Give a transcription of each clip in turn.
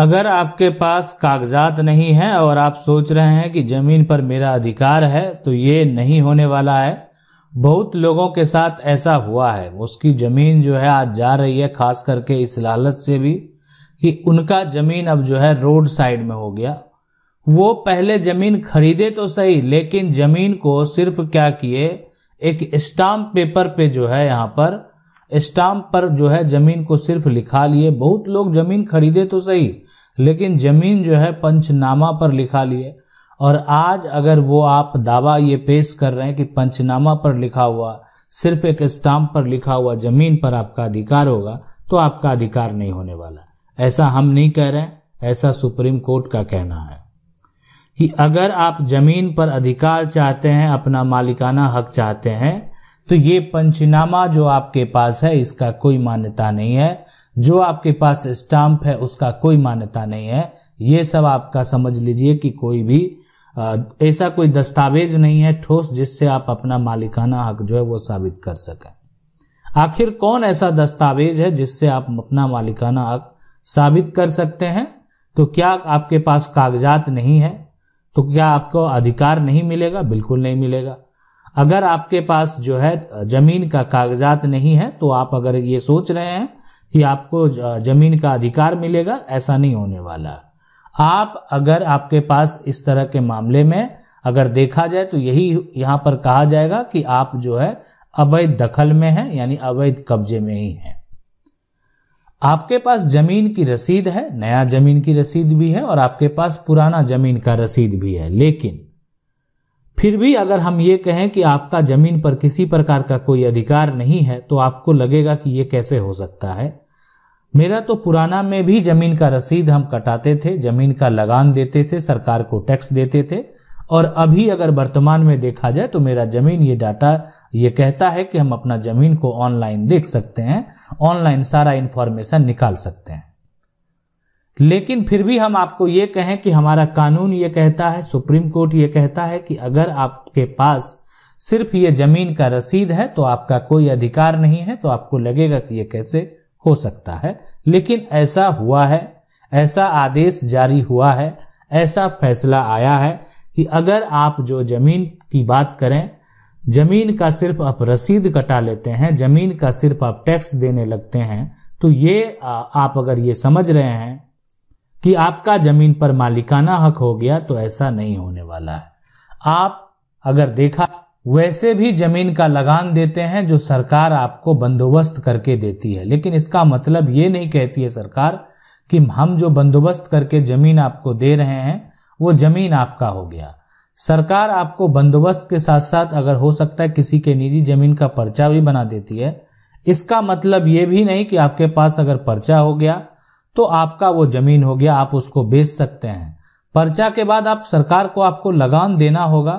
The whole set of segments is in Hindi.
अगर आपके पास कागजात नहीं है और आप सोच रहे हैं कि जमीन पर मेरा अधिकार है तो ये नहीं होने वाला है बहुत लोगों के साथ ऐसा हुआ है उसकी जमीन जो है आज जा रही है खास करके इस लालच से भी कि उनका जमीन अब जो है रोड साइड में हो गया वो पहले जमीन खरीदे तो सही लेकिन जमीन को सिर्फ क्या किए एक स्टाम्प पेपर पे जो है यहाँ पर स्टाम्प पर जो है जमीन को सिर्फ लिखा लिए बहुत लोग जमीन खरीदे तो सही लेकिन जमीन जो है पंचनामा पर लिखा लिए और आज अगर वो आप दावा ये पेश कर रहे हैं कि पंचनामा पर लिखा हुआ सिर्फ एक स्टाम्प पर लिखा हुआ जमीन पर आपका अधिकार होगा तो आपका अधिकार नहीं होने वाला ऐसा हम नहीं कह रहे हैं ऐसा सुप्रीम कोर्ट का कहना है कि अगर आप जमीन पर अधिकार चाहते हैं अपना मालिकाना हक चाहते हैं तो ये पंचनामा जो आपके पास है इसका कोई मान्यता नहीं है जो आपके पास स्टाम्प है उसका कोई मान्यता नहीं है ये सब आपका समझ लीजिए कि कोई भी ऐसा कोई दस्तावेज नहीं है ठोस जिससे आप अपना मालिकाना हक जो है वो साबित कर सकें आखिर कौन ऐसा दस्तावेज है जिससे आप अपना मालिकाना हक साबित कर सकते हैं तो क्या आपके पास कागजात नहीं है तो क्या आपको अधिकार नहीं मिलेगा बिल्कुल नहीं मिलेगा अगर आपके पास जो है जमीन का कागजात नहीं है तो आप अगर ये सोच रहे हैं कि आपको जमीन का अधिकार मिलेगा ऐसा नहीं होने वाला आप अगर आपके पास इस तरह के मामले में अगर देखा जाए तो यही यहां पर कहा जाएगा कि आप जो है अवैध दखल में है यानी अवैध कब्जे में ही है आपके पास जमीन की रसीद है नया जमीन की रसीद भी है और आपके पास पुराना जमीन का रसीद भी है लेकिन फिर भी अगर हम ये कहें कि आपका जमीन पर किसी प्रकार का कोई अधिकार नहीं है तो आपको लगेगा कि ये कैसे हो सकता है मेरा तो पुराना में भी जमीन का रसीद हम कटाते थे जमीन का लगान देते थे सरकार को टैक्स देते थे और अभी अगर वर्तमान में देखा जाए तो मेरा जमीन ये डाटा ये कहता है कि हम अपना जमीन को ऑनलाइन देख सकते हैं ऑनलाइन सारा इन्फॉर्मेशन निकाल सकते हैं लेकिन फिर भी हम आपको ये कहें कि हमारा कानून ये कहता है सुप्रीम कोर्ट ये कहता है कि अगर आपके पास सिर्फ ये जमीन का रसीद है तो आपका कोई अधिकार नहीं है तो आपको लगेगा कि ये कैसे हो सकता है लेकिन ऐसा हुआ है ऐसा आदेश जारी हुआ है ऐसा फैसला आया है कि अगर आप जो जमीन की बात करें जमीन का सिर्फ आप रसीद कटा लेते हैं जमीन का सिर्फ आप टैक्स देने लगते हैं तो ये आप अगर ये समझ रहे हैं कि आपका जमीन पर मालिकाना हक हो गया तो ऐसा नहीं होने वाला है आप अगर देखा वैसे भी जमीन का लगान देते हैं जो सरकार आपको बंदोबस्त करके देती है लेकिन इसका मतलब ये नहीं कहती है सरकार कि हम जो बंदोबस्त करके जमीन आपको दे रहे हैं वो जमीन आपका हो गया सरकार आपको बंदोबस्त के साथ साथ अगर हो सकता है किसी के निजी जमीन का पर्चा भी बना देती है इसका मतलब ये भी नहीं कि आपके पास अगर पर्चा हो गया तो आपका वो जमीन हो गया आप उसको बेच सकते हैं पर्चा के बाद आप सरकार को आपको लगान देना होगा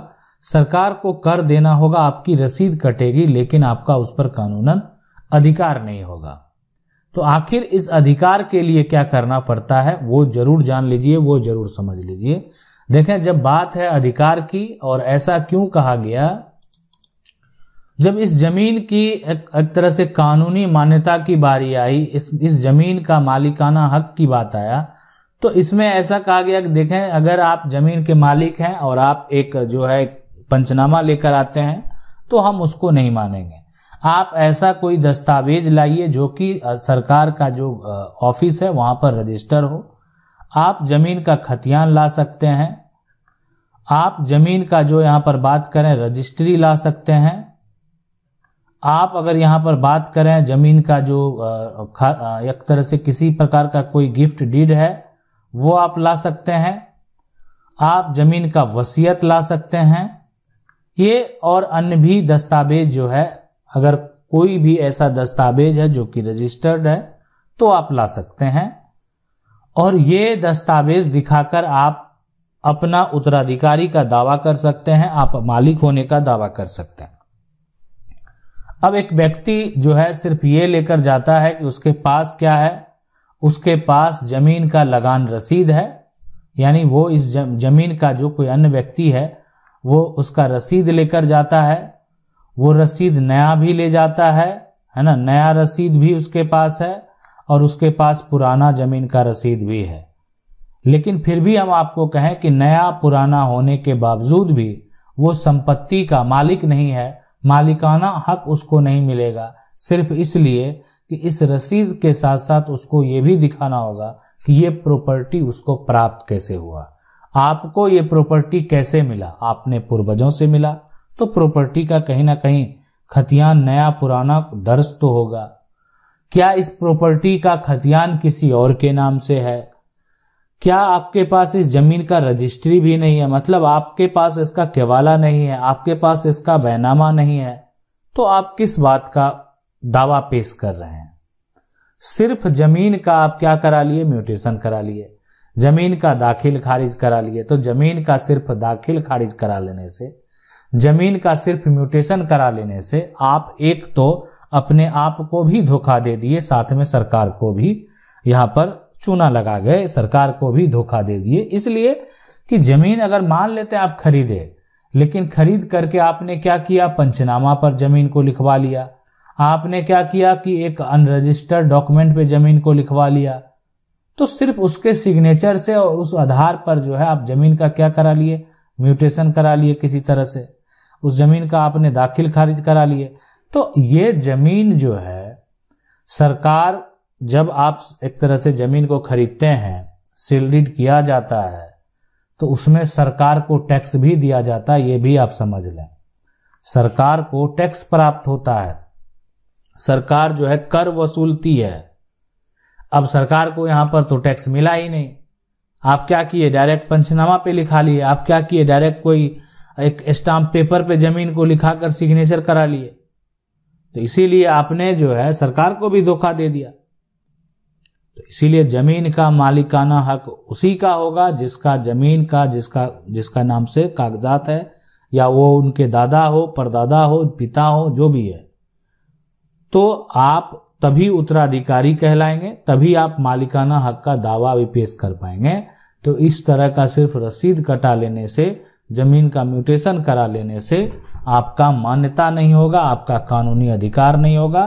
सरकार को कर देना होगा आपकी रसीद कटेगी लेकिन आपका उस पर कानूनन अधिकार नहीं होगा तो आखिर इस अधिकार के लिए क्या करना पड़ता है वो जरूर जान लीजिए वो जरूर समझ लीजिए देखें जब बात है अधिकार की और ऐसा क्यों कहा गया जब इस जमीन की एक, एक तरह से कानूनी मान्यता की बारी आई इस इस जमीन का मालिकाना हक की बात आया तो इसमें ऐसा कहा गया कि देखें अगर आप जमीन के मालिक हैं और आप एक जो है पंचनामा लेकर आते हैं तो हम उसको नहीं मानेंगे आप ऐसा कोई दस्तावेज लाइए जो कि सरकार का जो ऑफिस है वहां पर रजिस्टर हो आप जमीन का खतियान ला सकते हैं आप जमीन का जो यहाँ पर बात करें रजिस्ट्री ला सकते हैं आप अगर यहाँ पर बात करें ज़मीन का जो एक तरह से किसी प्रकार का कोई गिफ्ट डीड है वो आप ला सकते हैं आप ज़मीन का वसीयत ला सकते हैं ये और अन्य भी दस्तावेज जो है अगर कोई भी ऐसा दस्तावेज है जो कि रजिस्टर्ड है तो आप ला सकते हैं और ये दस्तावेज दिखाकर आप अपना उत्तराधिकारी का दावा कर सकते हैं आप मालिक होने का दावा कर सकते हैं अब एक व्यक्ति जो है सिर्फ ये लेकर जाता है कि उसके पास क्या है उसके पास जमीन का लगान रसीद है यानी वो इस जमीन का जो कोई अन्य व्यक्ति है वो उसका रसीद लेकर जाता है वो रसीद नया भी ले जाता है है ना नया रसीद भी उसके पास है और उसके पास पुराना जमीन का रसीद भी है लेकिन फिर भी हम आपको कहें कि नया पुराना होने के बावजूद भी वो संपत्ति का मालिक नहीं है मालिकाना हक उसको नहीं मिलेगा सिर्फ इसलिए कि इस रसीद के साथ साथ उसको ये भी दिखाना होगा कि ये प्रॉपर्टी उसको प्राप्त कैसे हुआ आपको ये प्रॉपर्टी कैसे मिला आपने पूर्वजों से मिला तो प्रॉपर्टी का कहीं ना कहीं खतियान नया पुराना दर्ज तो होगा क्या इस प्रॉपर्टी का खतियान किसी और के नाम से है क्या आपके पास इस जमीन का रजिस्ट्री भी नहीं है मतलब आपके पास इसका केवाला नहीं है आपके पास इसका बैनामा नहीं है तो आप किस बात का दावा पेश कर रहे हैं सिर्फ जमीन का आप क्या करा लिए म्यूटेशन करा लिए जमीन का दाखिल खारिज करा लिए तो जमीन का सिर्फ दाखिल खारिज करा लेने से जमीन का सिर्फ म्यूटेशन करा लेने से आप एक तो अपने आप को भी धोखा दे दिए साथ में सरकार को भी यहां पर चूना लगा गए सरकार को भी धोखा दे दिए इसलिए कि जमीन अगर मान लेते आप खरीदे लेकिन खरीद करके आपने क्या किया पंचनामा पर जमीन को लिखवा लिया आपने क्या किया कि एक अनरजिस्टर्ड डॉक्यूमेंट पे जमीन को लिखवा लिया तो सिर्फ उसके सिग्नेचर से और उस आधार पर जो है आप जमीन का क्या करा लिए म्यूटेशन करा लिए किसी तरह से उस जमीन का आपने दाखिल खारिज करा लिए तो ये जमीन जो है सरकार जब आप एक तरह से ज़मीन को खरीदते हैं डीड किया जाता है तो उसमें सरकार को टैक्स भी दिया जाता है ये भी आप समझ लें सरकार को टैक्स प्राप्त होता है सरकार जो है कर वसूलती है अब सरकार को यहां पर तो टैक्स मिला ही नहीं आप क्या किए डायरेक्ट पंचनामा पे लिखा लिए आप क्या किए डायरेक्ट कोई एक स्टाम्प पेपर पे जमीन को लिखा कर सिग्नेचर करा लिए तो इसीलिए आपने जो है सरकार को भी धोखा दे दिया तो इसीलिए जमीन का मालिकाना हक उसी का होगा जिसका जमीन का जिसका जिसका नाम से कागजात है या वो उनके दादा हो परदादा हो पिता हो जो भी है तो आप तभी उत्तराधिकारी कहलाएंगे तभी आप मालिकाना हक का दावा भी पेश कर पाएंगे तो इस तरह का सिर्फ रसीद कटा लेने से जमीन का म्यूटेशन करा लेने से आपका मान्यता नहीं होगा आपका कानूनी अधिकार नहीं होगा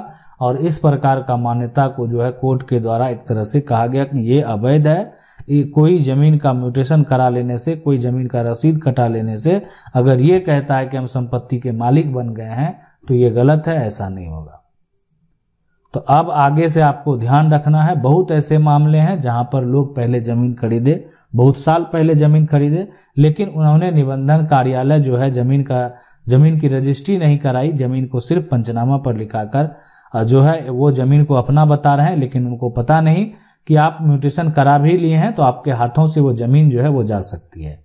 और इस प्रकार का मान्यता को जो है कोर्ट के द्वारा एक तरह से कहा गया कि ये अवैध है ये कोई ज़मीन का म्यूटेशन करा लेने से कोई ज़मीन का रसीद कटा लेने से अगर ये कहता है कि हम संपत्ति के मालिक बन गए हैं तो ये गलत है ऐसा नहीं होगा तो अब आगे से आपको ध्यान रखना है बहुत ऐसे मामले हैं जहां पर लोग पहले ज़मीन खरीदे बहुत साल पहले ज़मीन खरीदे लेकिन उन्होंने निबंधन कार्यालय जो है ज़मीन का ज़मीन की रजिस्ट्री नहीं कराई ज़मीन को सिर्फ पंचनामा पर लिखाकर जो है वो ज़मीन को अपना बता रहे हैं लेकिन उनको पता नहीं कि आप म्यूटेशन करा भी लिए हैं तो आपके हाथों से वो ज़मीन जो है वो जा सकती है